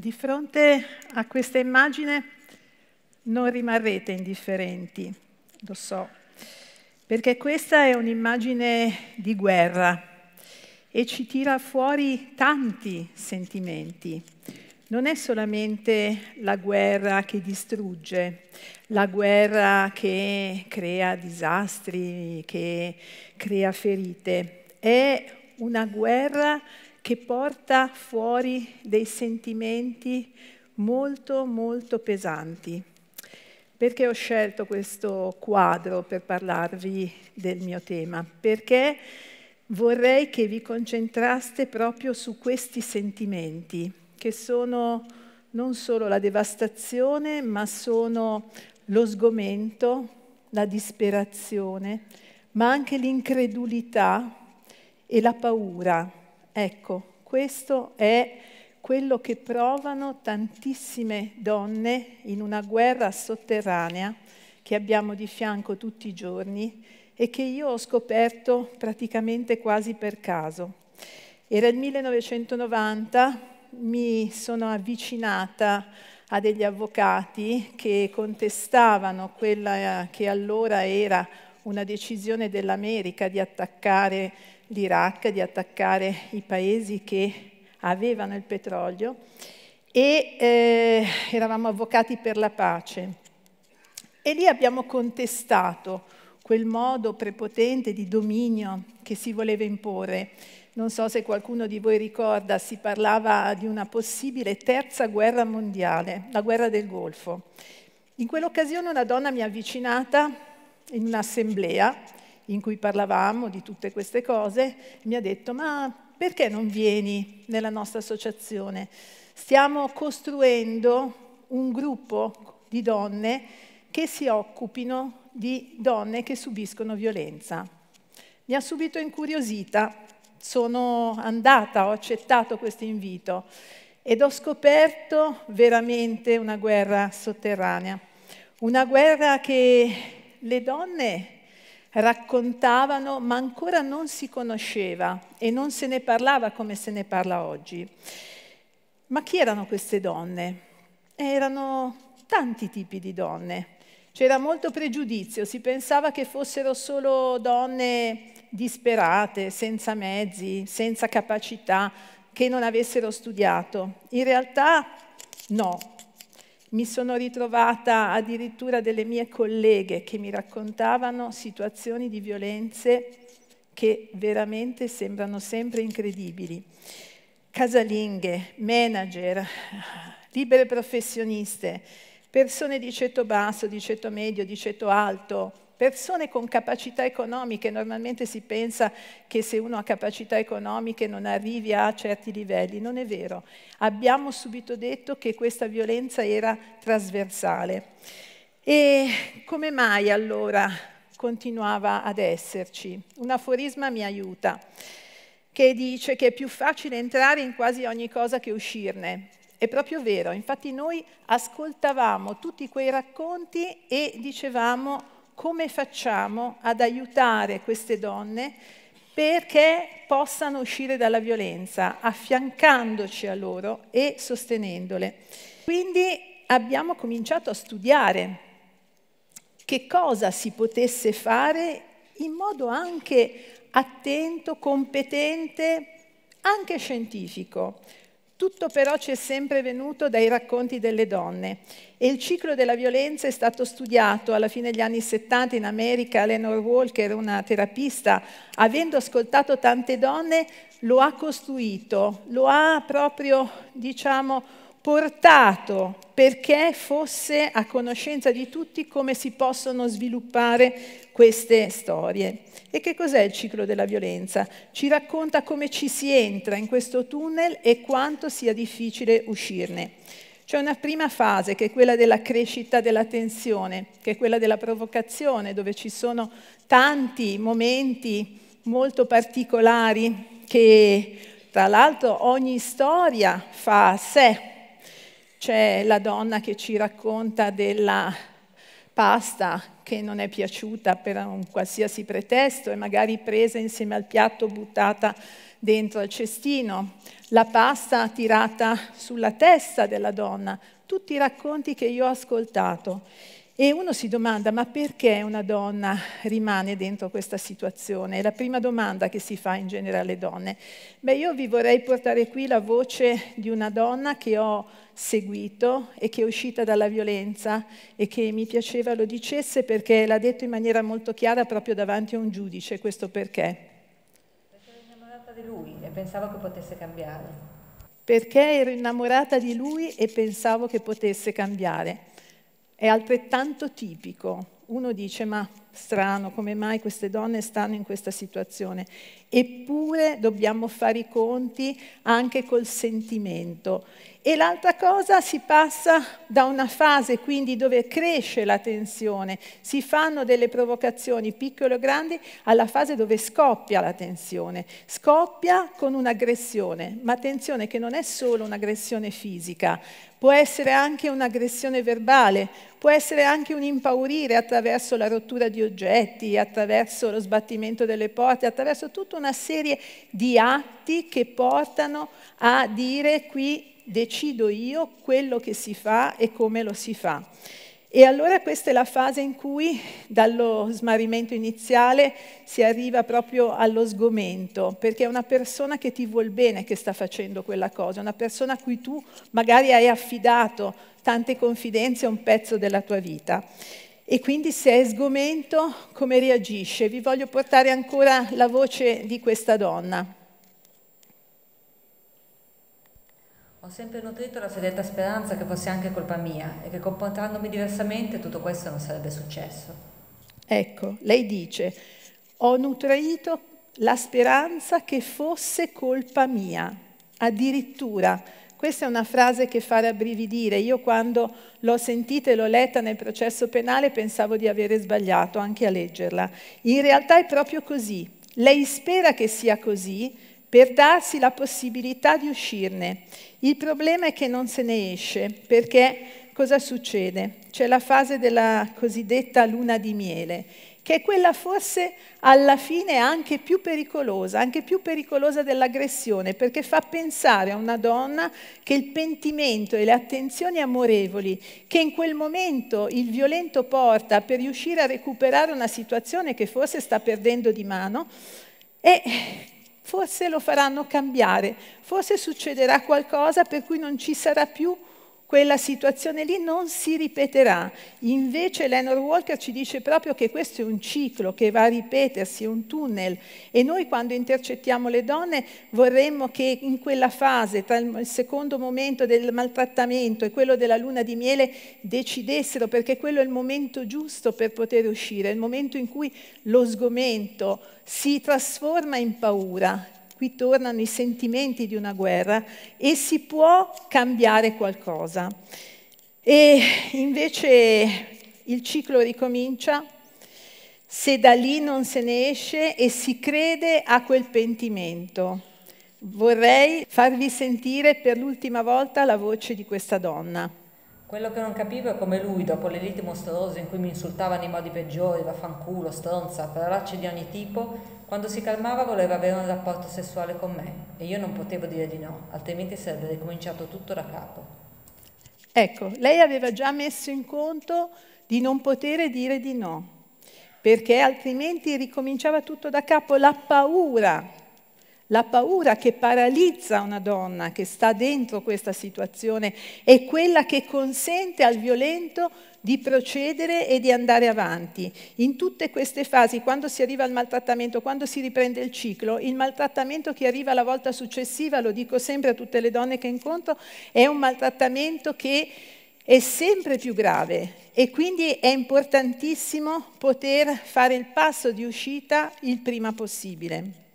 Di fronte a questa immagine non rimarrete indifferenti, lo so, perché questa è un'immagine di guerra e ci tira fuori tanti sentimenti. Non è solamente la guerra che distrugge, la guerra che crea disastri, che crea ferite, è una guerra che che porta fuori dei sentimenti molto molto pesanti. Perché ho scelto questo quadro per parlarvi del mio tema? Perché vorrei che vi concentraste proprio su questi sentimenti, che sono non solo la devastazione, ma sono lo sgomento, la disperazione, ma anche l'incredulità e la paura Ecco, questo è quello che provano tantissime donne in una guerra sotterranea che abbiamo di fianco tutti i giorni e che io ho scoperto praticamente quasi per caso. Era il 1990, mi sono avvicinata a degli avvocati che contestavano quella che allora era una decisione dell'America di attaccare l'Iraq, di attaccare i paesi che avevano il petrolio e eh, eravamo avvocati per la pace. E lì abbiamo contestato quel modo prepotente di dominio che si voleva imporre. Non so se qualcuno di voi ricorda, si parlava di una possibile terza guerra mondiale, la guerra del Golfo. In quell'occasione una donna mi ha avvicinata in un'assemblea in cui parlavamo di tutte queste cose, mi ha detto ma perché non vieni nella nostra associazione? Stiamo costruendo un gruppo di donne che si occupino di donne che subiscono violenza. Mi ha subito incuriosita, sono andata, ho accettato questo invito ed ho scoperto veramente una guerra sotterranea, una guerra che le donne raccontavano, ma ancora non si conosceva e non se ne parlava come se ne parla oggi. Ma chi erano queste donne? Erano tanti tipi di donne. C'era molto pregiudizio, si pensava che fossero solo donne disperate, senza mezzi, senza capacità, che non avessero studiato. In realtà no, mi sono ritrovata addirittura delle mie colleghe che mi raccontavano situazioni di violenze che veramente sembrano sempre incredibili. Casalinghe, manager, libere professioniste, persone di ceto basso, di ceto medio, di ceto alto, persone con capacità economiche, normalmente si pensa che se uno ha capacità economiche non arrivi a certi livelli, non è vero. Abbiamo subito detto che questa violenza era trasversale. E come mai allora continuava ad esserci? Un aforisma mi aiuta, che dice che è più facile entrare in quasi ogni cosa che uscirne, è proprio vero, infatti noi ascoltavamo tutti quei racconti e dicevamo come facciamo ad aiutare queste donne perché possano uscire dalla violenza, affiancandoci a loro e sostenendole. Quindi abbiamo cominciato a studiare che cosa si potesse fare in modo anche attento, competente, anche scientifico, tutto però ci è sempre venuto dai racconti delle donne e il ciclo della violenza è stato studiato alla fine degli anni 70 in America. Eleanor Walker, una terapista, avendo ascoltato tante donne, lo ha costruito, lo ha proprio, diciamo, portato perché fosse a conoscenza di tutti come si possono sviluppare queste storie. E che cos'è il ciclo della violenza? Ci racconta come ci si entra in questo tunnel e quanto sia difficile uscirne. C'è una prima fase che è quella della crescita della tensione, che è quella della provocazione, dove ci sono tanti momenti molto particolari che tra l'altro ogni storia fa a sé c'è la donna che ci racconta della pasta che non è piaciuta per un qualsiasi pretesto e magari presa insieme al piatto buttata dentro al cestino, la pasta tirata sulla testa della donna, tutti i racconti che io ho ascoltato. E uno si domanda, ma perché una donna rimane dentro questa situazione? È la prima domanda che si fa in genere alle donne. Beh, io vi vorrei portare qui la voce di una donna che ho seguito e che è uscita dalla violenza e che mi piaceva lo dicesse perché l'ha detto in maniera molto chiara proprio davanti a un giudice, questo perché? Perché ero innamorata di lui e pensavo che potesse cambiare. Perché ero innamorata di lui e pensavo che potesse cambiare. È altrettanto tipico. Uno dice, ma strano, come mai queste donne stanno in questa situazione? Eppure dobbiamo fare i conti anche col sentimento. E l'altra cosa, si passa da una fase quindi dove cresce la tensione, si fanno delle provocazioni piccole o grandi, alla fase dove scoppia la tensione. Scoppia con un'aggressione, ma attenzione che non è solo un'aggressione fisica, può essere anche un'aggressione verbale, può essere anche un impaurire attraverso la rottura di oggetti, attraverso lo sbattimento delle porte, attraverso tutta una serie di atti che portano a dire qui decido io quello che si fa e come lo si fa. E allora questa è la fase in cui dallo smarrimento iniziale si arriva proprio allo sgomento, perché è una persona che ti vuol bene che sta facendo quella cosa, una persona a cui tu magari hai affidato tante confidenze, un pezzo della tua vita. E quindi se è sgomento, come reagisce? Vi voglio portare ancora la voce di questa donna. sempre nutrito la sedetta speranza che fosse anche colpa mia e che comportandomi diversamente tutto questo non sarebbe successo. Ecco, lei dice, ho nutrito la speranza che fosse colpa mia. Addirittura, questa è una frase che fa rabbrividire. Io quando l'ho sentita e l'ho letta nel processo penale pensavo di avere sbagliato anche a leggerla. In realtà è proprio così. Lei spera che sia così, per darsi la possibilità di uscirne. Il problema è che non se ne esce, perché cosa succede? C'è la fase della cosiddetta luna di miele, che è quella forse alla fine anche più pericolosa, anche più pericolosa dell'aggressione, perché fa pensare a una donna che il pentimento e le attenzioni amorevoli che in quel momento il violento porta per riuscire a recuperare una situazione che forse sta perdendo di mano, e forse lo faranno cambiare, forse succederà qualcosa per cui non ci sarà più quella situazione lì non si ripeterà. Invece Eleanor Walker ci dice proprio che questo è un ciclo che va a ripetersi, è un tunnel e noi quando intercettiamo le donne vorremmo che in quella fase, tra il secondo momento del maltrattamento e quello della luna di miele, decidessero perché quello è il momento giusto per poter uscire, è il momento in cui lo sgomento si trasforma in paura qui tornano i sentimenti di una guerra e si può cambiare qualcosa. E invece il ciclo ricomincia se da lì non se ne esce e si crede a quel pentimento. Vorrei farvi sentire per l'ultima volta la voce di questa donna. Quello che non capivo è come lui, dopo le liti mostruose in cui mi insultava nei modi peggiori, vaffanculo, stronza, parolacce di ogni tipo, quando si calmava voleva avere un rapporto sessuale con me e io non potevo dire di no, altrimenti sarebbe ricominciato tutto da capo. Ecco, lei aveva già messo in conto di non poter dire di no, perché altrimenti ricominciava tutto da capo, la paura la paura che paralizza una donna che sta dentro questa situazione è quella che consente al violento di procedere e di andare avanti. In tutte queste fasi, quando si arriva al maltrattamento, quando si riprende il ciclo, il maltrattamento che arriva la volta successiva, lo dico sempre a tutte le donne che incontro, è un maltrattamento che è sempre più grave e quindi è importantissimo poter fare il passo di uscita il prima possibile.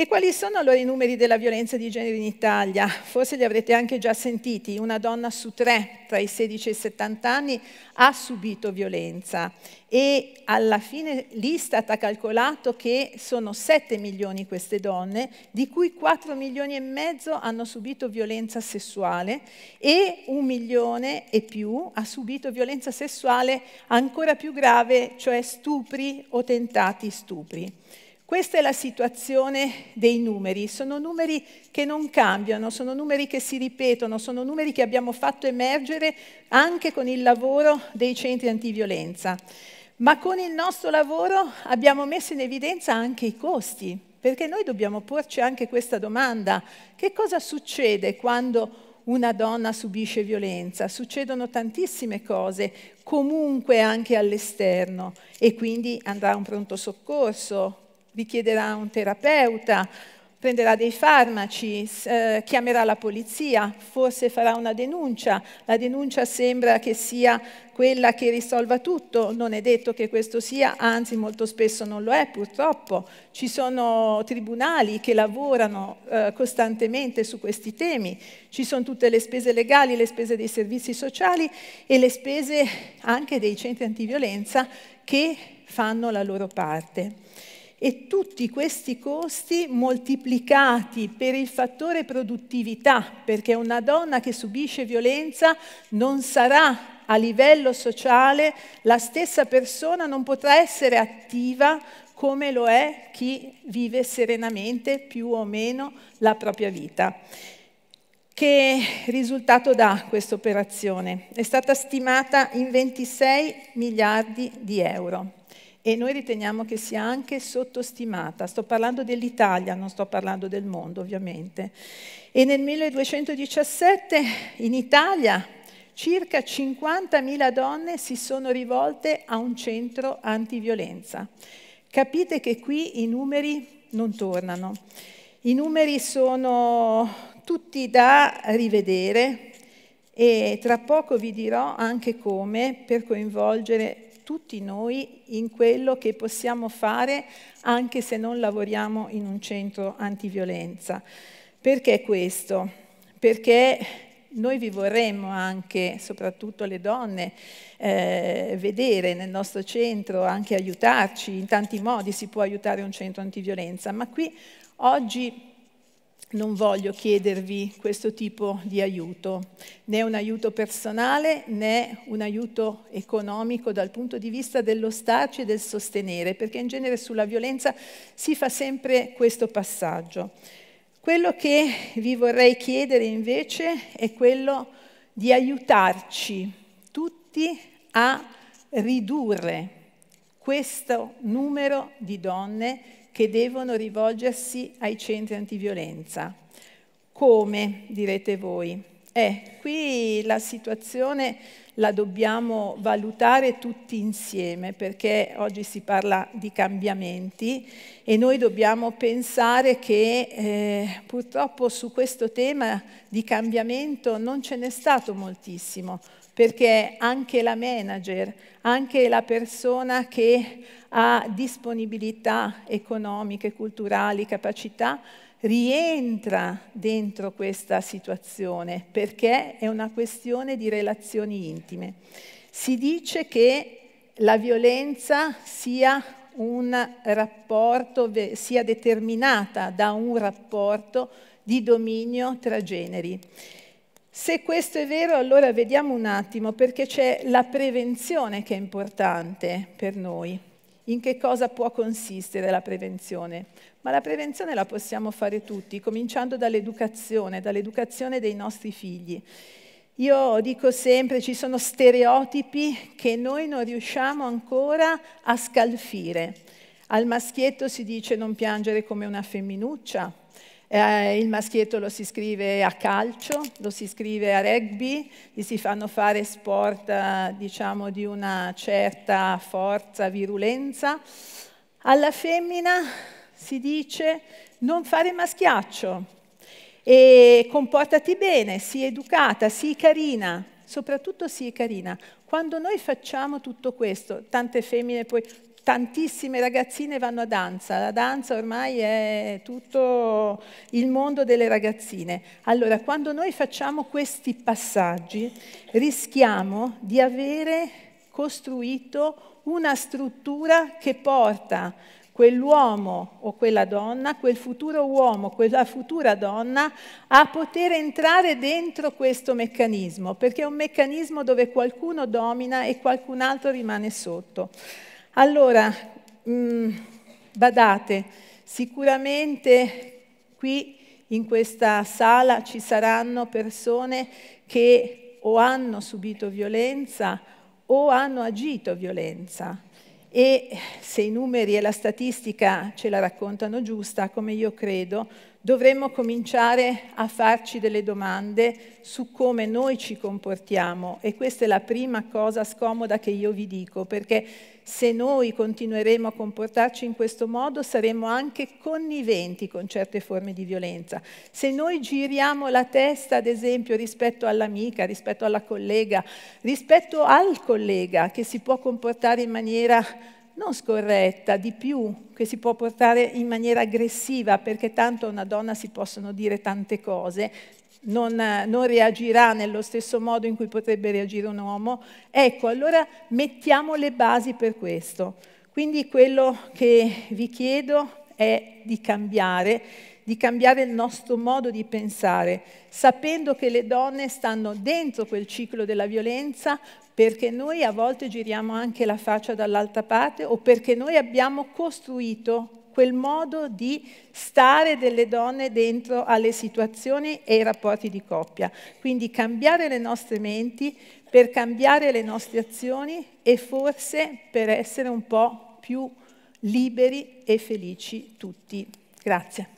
E quali sono allora i numeri della violenza di genere in Italia? Forse li avrete anche già sentiti. Una donna su tre tra i 16 e i 70 anni ha subito violenza e alla fine l'Istat ha calcolato che sono 7 milioni queste donne, di cui 4 milioni e mezzo hanno subito violenza sessuale e un milione e più ha subito violenza sessuale ancora più grave, cioè stupri o tentati stupri. Questa è la situazione dei numeri, sono numeri che non cambiano, sono numeri che si ripetono, sono numeri che abbiamo fatto emergere anche con il lavoro dei centri antiviolenza. Ma con il nostro lavoro abbiamo messo in evidenza anche i costi, perché noi dobbiamo porci anche questa domanda, che cosa succede quando una donna subisce violenza, succedono tantissime cose, comunque anche all'esterno, e quindi andrà a un pronto soccorso, richiederà un terapeuta, prenderà dei farmaci, eh, chiamerà la polizia, forse farà una denuncia. La denuncia sembra che sia quella che risolva tutto, non è detto che questo sia, anzi molto spesso non lo è purtroppo. Ci sono tribunali che lavorano eh, costantemente su questi temi, ci sono tutte le spese legali, le spese dei servizi sociali e le spese anche dei centri antiviolenza che fanno la loro parte e tutti questi costi moltiplicati per il fattore produttività, perché una donna che subisce violenza non sarà a livello sociale, la stessa persona non potrà essere attiva come lo è chi vive serenamente più o meno la propria vita. Che risultato dà questa operazione? È stata stimata in 26 miliardi di euro e noi riteniamo che sia anche sottostimata. Sto parlando dell'Italia, non sto parlando del mondo ovviamente. E nel 1217 in Italia circa 50.000 donne si sono rivolte a un centro antiviolenza. Capite che qui i numeri non tornano. I numeri sono tutti da rivedere e tra poco vi dirò anche come per coinvolgere tutti noi in quello che possiamo fare anche se non lavoriamo in un centro antiviolenza. Perché questo? Perché noi vi vorremmo anche, soprattutto le donne, eh, vedere nel nostro centro, anche aiutarci, in tanti modi si può aiutare un centro antiviolenza, ma qui oggi non voglio chiedervi questo tipo di aiuto, né un aiuto personale né un aiuto economico dal punto di vista dello starci e del sostenere, perché in genere sulla violenza si fa sempre questo passaggio. Quello che vi vorrei chiedere invece è quello di aiutarci tutti a ridurre questo numero di donne che devono rivolgersi ai centri antiviolenza. Come, direte voi? Eh, qui la situazione la dobbiamo valutare tutti insieme perché oggi si parla di cambiamenti e noi dobbiamo pensare che eh, purtroppo su questo tema di cambiamento non ce n'è stato moltissimo perché anche la manager, anche la persona che ha disponibilità economiche, culturali, capacità, rientra dentro questa situazione perché è una questione di relazioni intime. Si dice che la violenza sia, rapporto, sia determinata da un rapporto di dominio tra generi. Se questo è vero, allora vediamo un attimo, perché c'è la prevenzione che è importante per noi in che cosa può consistere la prevenzione. Ma la prevenzione la possiamo fare tutti, cominciando dall'educazione, dall'educazione dei nostri figli. Io dico sempre, ci sono stereotipi che noi non riusciamo ancora a scalfire. Al maschietto si dice non piangere come una femminuccia, eh, il maschietto lo si scrive a calcio, lo si scrive a rugby, gli si fanno fare sport eh, diciamo di una certa forza, virulenza. Alla femmina si dice non fare maschiaccio e comportati bene, sii educata, sii carina, soprattutto sii carina. Quando noi facciamo tutto questo, tante femmine poi tantissime ragazzine vanno a danza, la danza ormai è tutto il mondo delle ragazzine. Allora, quando noi facciamo questi passaggi, rischiamo di avere costruito una struttura che porta quell'uomo o quella donna, quel futuro uomo, quella futura donna, a poter entrare dentro questo meccanismo, perché è un meccanismo dove qualcuno domina e qualcun altro rimane sotto. Allora, mh, mm, badate, sicuramente qui in questa sala ci saranno persone che o hanno subito violenza o hanno agito violenza. E se i numeri e la statistica ce la raccontano giusta, come io credo, dovremmo cominciare a farci delle domande su come noi ci comportiamo. E questa è la prima cosa scomoda che io vi dico, perché se noi continueremo a comportarci in questo modo saremo anche conniventi con certe forme di violenza. Se noi giriamo la testa, ad esempio, rispetto all'amica, rispetto alla collega, rispetto al collega che si può comportare in maniera non scorretta, di più, che si può portare in maniera aggressiva, perché tanto a una donna si possono dire tante cose, non, non, reagirà nello stesso modo in cui potrebbe reagire un uomo. Ecco, allora mettiamo le basi per questo. Quindi quello che vi chiedo è di cambiare, di cambiare il nostro modo di pensare, sapendo che le donne stanno dentro quel ciclo della violenza perché noi a volte giriamo anche la faccia dall'altra parte o perché noi abbiamo costruito quel modo di stare delle donne dentro alle situazioni e ai rapporti di coppia. Quindi cambiare le nostre menti per cambiare le nostre azioni e forse per essere un po' più liberi e felici tutti. Grazie.